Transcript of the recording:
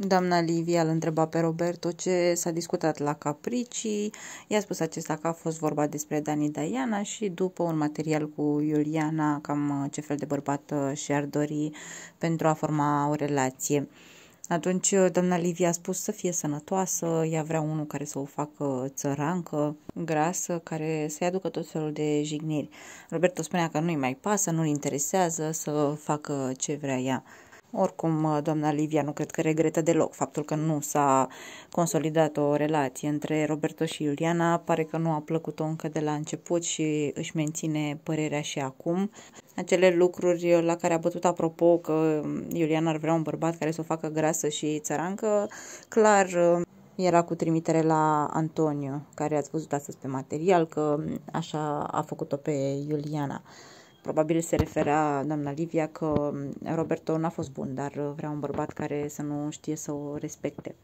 Doamna Livia îl întreba pe Roberto ce s-a discutat la Capricii, i-a spus acesta că a fost vorba despre Dani Diana și după un material cu Iuliana, cam uh, ce fel de bărbat uh, și-ar dori pentru a forma o relație. Atunci uh, doamna Livia a spus să fie sănătoasă, ea vrea unul care să o facă țărancă, grasă, care să-i aducă tot felul de jigniri. Roberto spunea că nu-i mai pasă, nu-l interesează să facă ce vrea ea. Oricum, uh, doamna Livia nu cred că regretă deloc faptul că nu s-a consolidat o relație între Roberto și Iuliana. Pare că nu a plăcut-o încă de la început și își menține părerea și acum. Acele lucruri la care a bătut apropo că Iuliana ar vrea un bărbat care să o facă grasă și țărancă, clar uh, era cu trimitere la Antonio, care ați văzut astăzi pe material că așa a făcut-o pe Iuliana. Probabil se referea doamna Livia că Roberto n-a fost bun, dar vrea un bărbat care să nu știe să o respecte.